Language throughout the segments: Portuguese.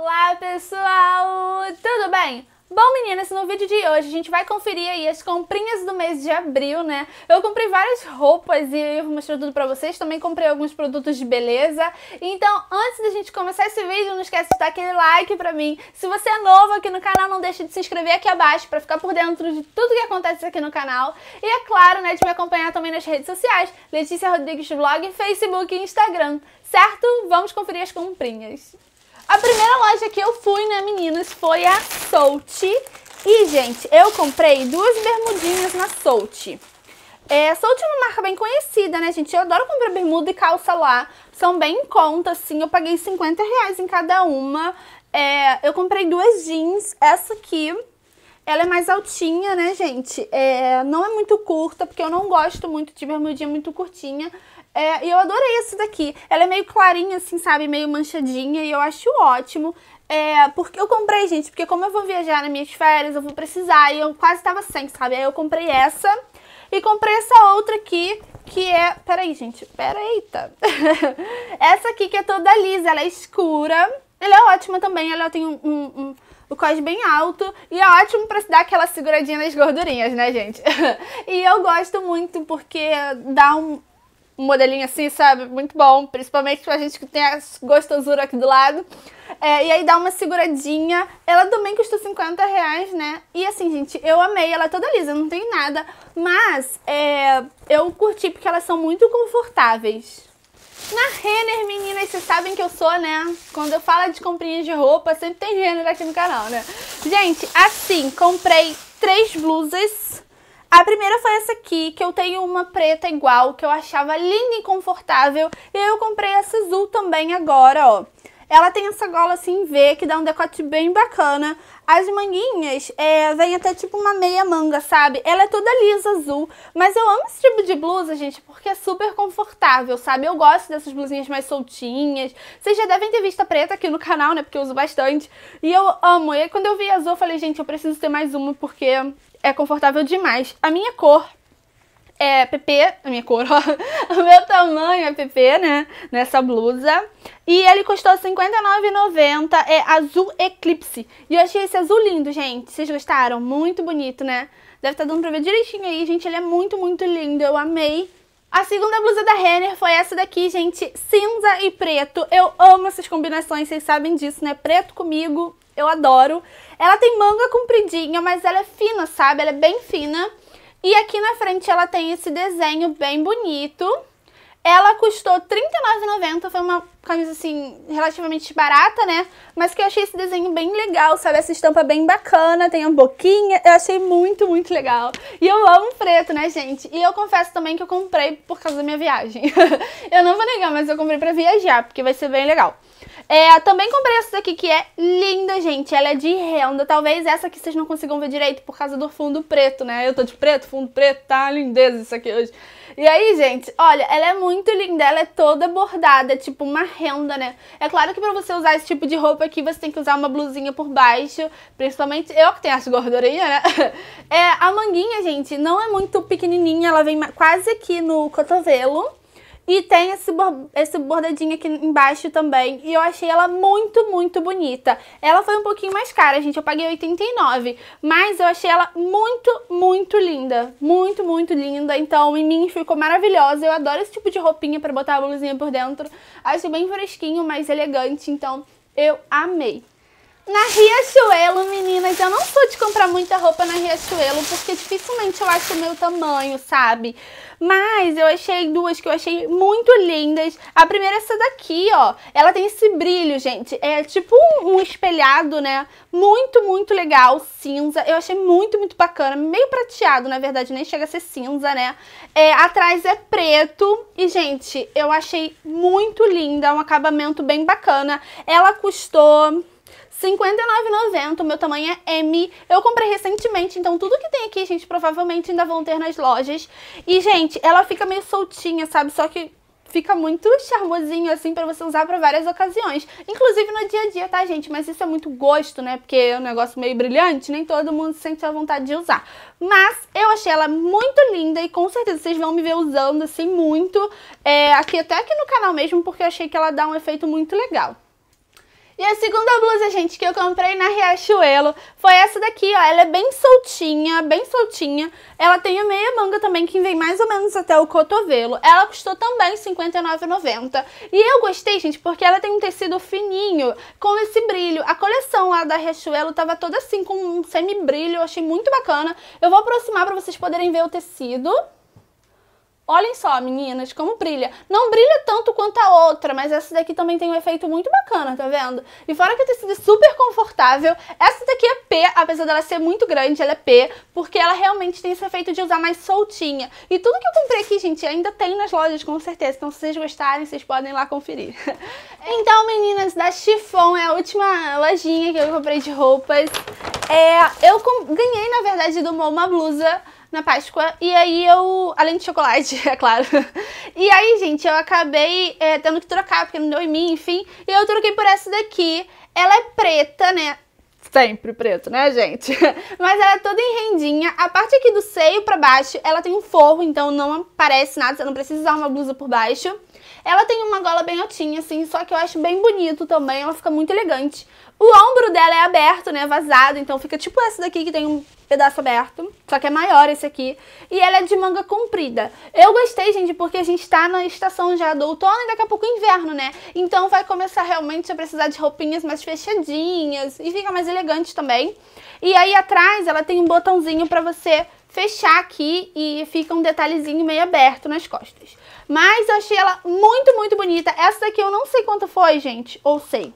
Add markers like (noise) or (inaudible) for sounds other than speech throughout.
Olá pessoal, tudo bem? Bom meninas, no vídeo de hoje a gente vai conferir aí as comprinhas do mês de abril, né? Eu comprei várias roupas e eu vou mostrar tudo pra vocês, também comprei alguns produtos de beleza. Então, antes da gente começar esse vídeo, não esquece de dar aquele like pra mim. Se você é novo aqui no canal, não deixe de se inscrever aqui abaixo pra ficar por dentro de tudo que acontece aqui no canal. E é claro, né, de me acompanhar também nas redes sociais, Letícia Rodrigues Vlog, Facebook e Instagram certo? Vamos conferir as comprinhas. A primeira loja que eu fui, né, meninas, foi a Solte. E, gente, eu comprei duas bermudinhas na Solte. É, Solte é uma marca bem conhecida, né, gente? Eu adoro comprar bermuda e calça lá. São bem em conta, assim. Eu paguei 50 reais em cada uma. É, eu comprei duas jeans. Essa aqui, ela é mais altinha, né, gente? É, não é muito curta, porque eu não gosto muito de bermudinha muito curtinha. É, e eu adorei esse daqui. Ela é meio clarinha, assim, sabe? Meio manchadinha. E eu acho ótimo. É, porque eu comprei, gente, porque como eu vou viajar nas minhas férias, eu vou precisar, e eu quase tava sem, sabe? Aí eu comprei essa e comprei essa outra aqui, que é... Peraí, gente, pera, tá (laughs) essa aqui que é toda lisa, ela é escura, ela é ótima também, ela tem um, um, um o cos bem alto e é ótimo pra se dar aquela seguradinha nas gordurinhas, né, gente? (laughs) e eu gosto muito porque dá um, um modelinho assim, sabe? Muito bom, principalmente pra gente que tem as gostosura aqui do lado. É, e aí dá uma seguradinha. Ela também custou 50 reais, né? E assim, gente, eu amei ela é toda lisa, não tem nada. Mas é, eu curti porque elas são muito confortáveis. Na Renner, meninas, vocês sabem que eu sou, né? Quando eu falo de comprinhas de roupa, sempre tem Renner aqui no canal, né? Gente, assim, comprei três blusas a primeira foi essa aqui, que eu tenho uma preta igual, que eu achava linda e confortável. E eu comprei essa azul também agora, ó. Ela tem essa gola assim V, que dá um decote bem bacana. As manguinhas é, vem até tipo uma meia manga, sabe? Ela é toda lisa, azul. Mas eu amo esse tipo de blusa, gente, porque é super confortável, sabe? Eu gosto dessas blusinhas mais soltinhas. Vocês já devem ter visto a preta aqui no canal, né? Porque eu uso bastante. E eu amo. E aí, quando eu vi a azul, eu falei, gente, eu preciso ter mais uma, porque é confortável demais. A minha cor é PP, a minha cor, (laughs) ó, o meu tamanho é PP, né, nessa blusa. E ele custou R$59,90, é azul eclipse. E eu achei esse azul lindo, gente, vocês gostaram? Muito bonito, né? Deve estar tá dando pra ver direitinho aí, gente, ele é muito, muito lindo, eu amei. A segunda blusa da Renner foi essa daqui, gente, cinza e preto. Eu amo essas combinações, vocês sabem disso, né? Preto comigo, eu adoro. Ela tem manga compridinha, mas ela é fina, sabe? Ela é bem fina. E aqui na frente ela tem esse desenho bem bonito. Ela custou R$39,90, foi uma camisa, assim, relativamente barata, né? Mas que eu achei esse desenho bem legal, sabe? Essa estampa bem bacana, tem a boquinha, eu achei muito, muito legal. E eu amo preto, né, gente? E eu confesso também que eu comprei por causa da minha viagem. (laughs) eu não vou negar, mas eu comprei pra viajar, porque vai ser bem legal. É, também comprei essa daqui que é linda, gente. Ela é de renda. Talvez essa aqui vocês não consigam ver direito por causa do fundo preto, né? Eu tô de preto, fundo preto, tá lindeza isso aqui hoje. E aí, gente, olha, ela é muito linda, ela é toda bordada, tipo uma renda, né? É claro que pra você usar esse tipo de roupa aqui, você tem que usar uma blusinha por baixo, principalmente eu que tenho essa gordurinha, né? (laughs) É, a manguinha, gente, não é muito pequenininha, ela vem quase aqui no cotovelo. E tem esse, esse bordadinho aqui embaixo também. E eu achei ela muito, muito bonita. Ela foi um pouquinho mais cara, gente. Eu paguei 89. Mas eu achei ela muito, muito linda. Muito, muito linda. Então, em mim ficou maravilhosa. Eu adoro esse tipo de roupinha pra botar a blusinha por dentro. Acho bem fresquinho, mais elegante. Então, eu amei na Riachuelo, meninas, eu não sou de comprar muita roupa na Riachuelo, porque dificilmente eu acho o meu tamanho, sabe? Mas eu achei duas que eu achei muito lindas. A primeira é essa daqui, ó. Ela tem esse brilho, gente. É tipo um, um espelhado, né? Muito, muito legal, cinza. Eu achei muito, muito bacana. Meio prateado, na verdade, nem chega a ser cinza, né? É, atrás é preto. E, gente, eu achei muito linda. É um acabamento bem bacana. Ela custou... R$ 59,90, o meu tamanho é M. Eu comprei recentemente, então tudo que tem aqui, gente, provavelmente ainda vão ter nas lojas. E, gente, ela fica meio soltinha, sabe? Só que fica muito charmosinho assim para você usar para várias ocasiões, inclusive no dia a dia, tá, gente? Mas isso é muito gosto, né? Porque é um negócio meio brilhante, nem todo mundo sente a vontade de usar. Mas eu achei ela muito linda e com certeza vocês vão me ver usando assim muito, é, aqui até aqui no canal mesmo, porque eu achei que ela dá um efeito muito legal. E a segunda blusa, gente, que eu comprei na Riachuelo foi essa daqui, ó. Ela é bem soltinha, bem soltinha. Ela tem a meia manga também, que vem mais ou menos até o cotovelo. Ela custou também R$ 59,90. E eu gostei, gente, porque ela tem um tecido fininho, com esse brilho. A coleção lá da Riachuelo tava toda assim, com um semi-brilho. Eu achei muito bacana. Eu vou aproximar pra vocês poderem ver o tecido. Olhem só, meninas, como brilha. Não brilha tanto quanto a outra, mas essa daqui também tem um efeito muito bacana, tá vendo? E fora que o tecido é super confortável, essa daqui é P, apesar dela ser muito grande, ela é P, porque ela realmente tem esse efeito de usar mais soltinha. E tudo que eu comprei aqui, gente, ainda tem nas lojas, com certeza. Então, se vocês gostarem, vocês podem lá conferir. (laughs) então, meninas, da Chiffon é a última lojinha que eu comprei de roupas. É, eu ganhei, na verdade, do Mou uma blusa na Páscoa. E aí eu. Além de chocolate, (laughs) é claro. E aí, gente, eu acabei é, tendo que trocar, porque não deu em mim, enfim. E eu troquei por essa daqui. Ela é preta, né? Sempre preto, né, gente? (laughs) Mas ela é toda em rendinha. A parte aqui do seio pra baixo, ela tem um forro, então não aparece nada. Você não precisa usar uma blusa por baixo. Ela tem uma gola bem altinha, assim, só que eu acho bem bonito também. Ela fica muito elegante. O ombro dela é aberto, né? Vazado, então fica tipo essa daqui que tem um pedaço aberto, só que é maior esse aqui. E ela é de manga comprida. Eu gostei, gente, porque a gente tá na estação já do outono e daqui a pouco é inverno, né? Então vai começar realmente a precisar de roupinhas mais fechadinhas e fica mais elegante também. E aí atrás ela tem um botãozinho pra você fechar aqui e fica um detalhezinho meio aberto nas costas. Mas eu achei ela muito, muito bonita. Essa daqui eu não sei quanto foi, gente. Ou sei.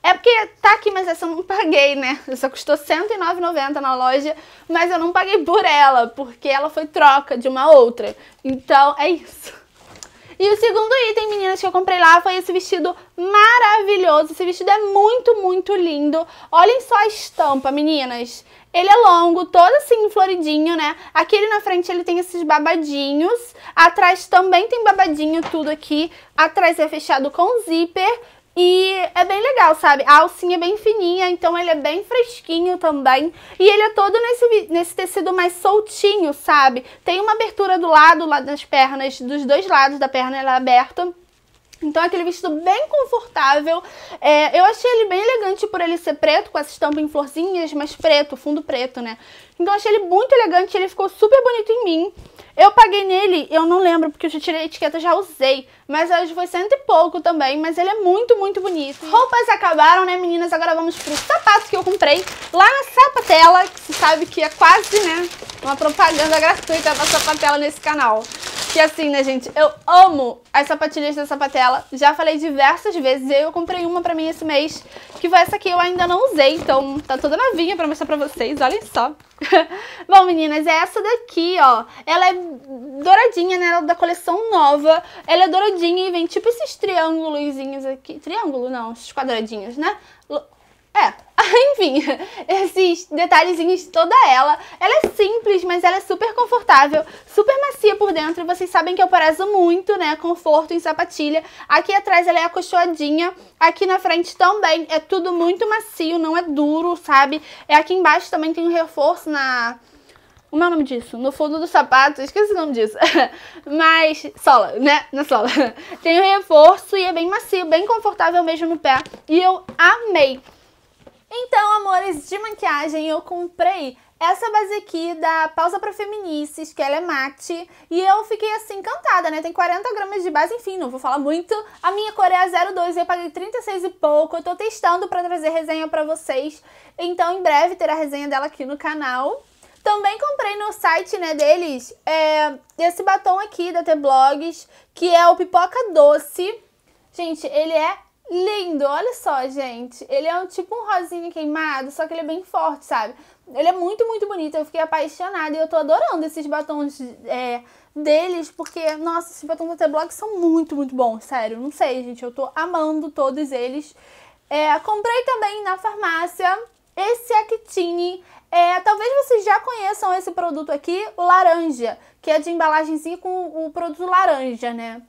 É porque tá aqui, mas essa eu não paguei, né? Essa custou R$ na loja, mas eu não paguei por ela, porque ela foi troca de uma outra. Então, é isso. E o segundo item, meninas, que eu comprei lá foi esse vestido maravilhoso. Esse vestido é muito, muito lindo. Olhem só a estampa, meninas. Ele é longo, todo assim floridinho, né? Aqui ele na frente ele tem esses babadinhos. Atrás também tem babadinho tudo aqui. Atrás é fechado com zíper. E é bem legal, sabe? A alcinha é bem fininha, então ele é bem fresquinho também. E ele é todo nesse, nesse tecido mais soltinho, sabe? Tem uma abertura do lado, lá nas pernas, dos dois lados da perna ela é aberta. Então é aquele vestido bem confortável. É, eu achei ele bem elegante por ele ser preto, com essa estampa em florzinhas, mas preto, fundo preto, né? Então achei ele muito elegante, ele ficou super bonito em mim. Eu paguei nele, eu não lembro, porque eu já tirei a etiqueta, já usei. Mas hoje foi cento e pouco também, mas ele é muito, muito bonito. Roupas acabaram, né, meninas? Agora vamos pro sapato que eu comprei lá na Sapatela, que você sabe que é quase, né, uma propaganda gratuita da Sapatela nesse canal que assim, né, gente? Eu amo as sapatilhas da Sapatela. Já falei diversas vezes. Eu comprei uma pra mim esse mês, que foi essa aqui. Eu ainda não usei, então tá toda novinha pra mostrar pra vocês. Olhem só. (laughs) Bom, meninas, é essa daqui, ó. Ela é douradinha, né? Ela é da coleção nova. Ela é douradinha e vem tipo esses triângulozinhos aqui. Triângulo, não. Esses quadradinhos, né? É, (laughs) Enfim, esses detalhezinhos de toda ela. Ela é simples, mas ela é super confortável, super macia por dentro. Vocês sabem que eu prezo muito, né? Conforto em sapatilha. Aqui atrás ela é acolchoadinha. Aqui na frente também. É tudo muito macio, não é duro, sabe? É aqui embaixo também tem um reforço na... Como é o nome disso? No fundo do sapato, esqueci o nome disso. (laughs) Mas, sola, né? Na é sola. (laughs) Tem um reforço e é bem macio, bem confortável mesmo no pé. E eu amei. Então, amores de maquiagem, eu comprei essa base aqui da Pausa para Feminices, que ela é mate, e eu fiquei assim encantada, né? Tem 40 gramas de base, enfim, não vou falar muito. A minha cor é a 02 e eu paguei 36 e pouco. Eu tô testando para trazer resenha para vocês. Então, em breve terá resenha dela aqui no canal. Também comprei no site né, deles é, esse batom aqui da T-Blogs, que é o Pipoca Doce. Gente, ele é Lindo, olha só, gente. Ele é um tipo um rosinha queimado, só que ele é bem forte, sabe? Ele é muito, muito bonito. Eu fiquei apaixonada e eu tô adorando esses batons é, deles, porque, nossa, esses batons da T-Block são muito, muito bons, sério. Não sei, gente, eu tô amando todos eles. É, comprei também na farmácia esse Actine. É, talvez vocês já conheçam esse produto aqui, o laranja, que é de embalagenzinha com o produto laranja, né?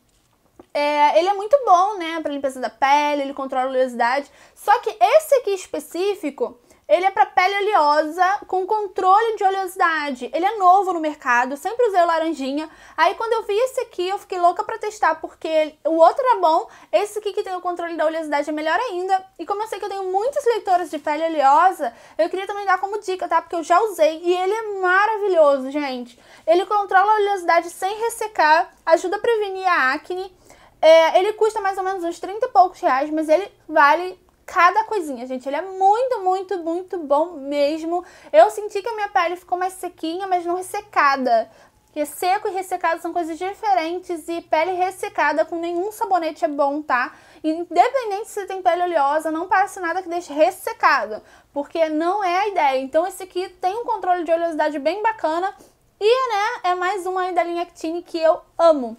É, ele é muito bom, né, para limpeza da pele, ele controla a oleosidade. Só que esse aqui específico, ele é para pele oleosa com controle de oleosidade. Ele é novo no mercado, sempre usei o laranjinha. Aí quando eu vi esse aqui, eu fiquei louca para testar porque o outro era bom, esse aqui que tem o controle da oleosidade é melhor ainda. E como eu sei que eu tenho muitos leitores de pele oleosa, eu queria também dar como dica, tá? Porque eu já usei e ele é maravilhoso, gente. Ele controla a oleosidade sem ressecar, ajuda a prevenir a acne é, ele custa mais ou menos uns 30 e poucos reais, mas ele vale cada coisinha, gente. Ele é muito, muito, muito bom mesmo. Eu senti que a minha pele ficou mais sequinha, mas não ressecada. Porque seco e ressecado são coisas diferentes e pele ressecada com nenhum sabonete é bom, tá? Independente se tem pele oleosa, não passe nada que deixe ressecado, porque não é a ideia. Então esse aqui tem um controle de oleosidade bem bacana e, né, é mais uma aí da linha Actine que eu amo.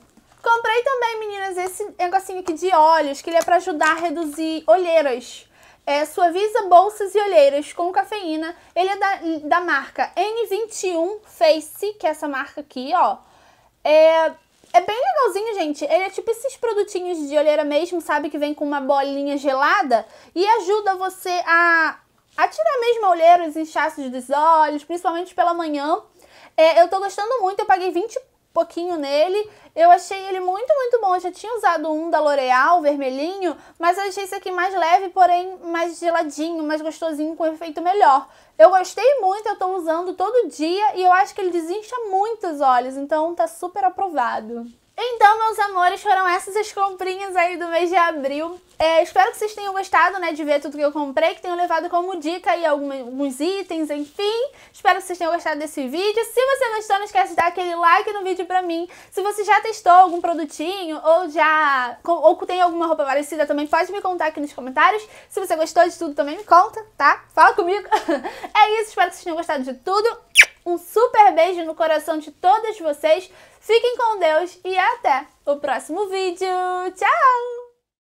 Comprei também, meninas, esse negocinho aqui de olhos, que ele é para ajudar a reduzir olheiras. É, suaviza bolsas e olheiras com cafeína. Ele é da, da marca N21 Face, que é essa marca aqui, ó. É, é bem legalzinho, gente. Ele é tipo esses produtinhos de olheira mesmo, sabe? Que vem com uma bolinha gelada e ajuda você a, a tirar mesmo a olheira, os inchaços dos olhos, principalmente pela manhã. É, eu tô gostando muito, eu paguei 20 pouquinho nele. Eu achei ele muito, muito bom. Eu já tinha usado um da L'Oreal, vermelhinho, mas eu achei esse aqui mais leve, porém mais geladinho, mais gostosinho, com um efeito melhor. Eu gostei muito, eu tô usando todo dia e eu acho que ele desincha muito os olhos, então tá super aprovado. Então, meus amores, foram essas as comprinhas aí do mês de abril. É, espero que vocês tenham gostado, né, de ver tudo que eu comprei, que tenham levado como dica aí alguns itens, enfim. Espero que vocês tenham gostado desse vídeo. Se você gostou, não esquece de dar aquele like no vídeo pra mim. Se você já testou algum produtinho ou já... ou tem alguma roupa parecida também, pode me contar aqui nos comentários. Se você gostou de tudo, também me conta, tá? Fala comigo. (laughs) é isso, espero que vocês tenham gostado de tudo. Um super beijo no coração de todas vocês. Fiquem com Deus e até o próximo vídeo. Tchau!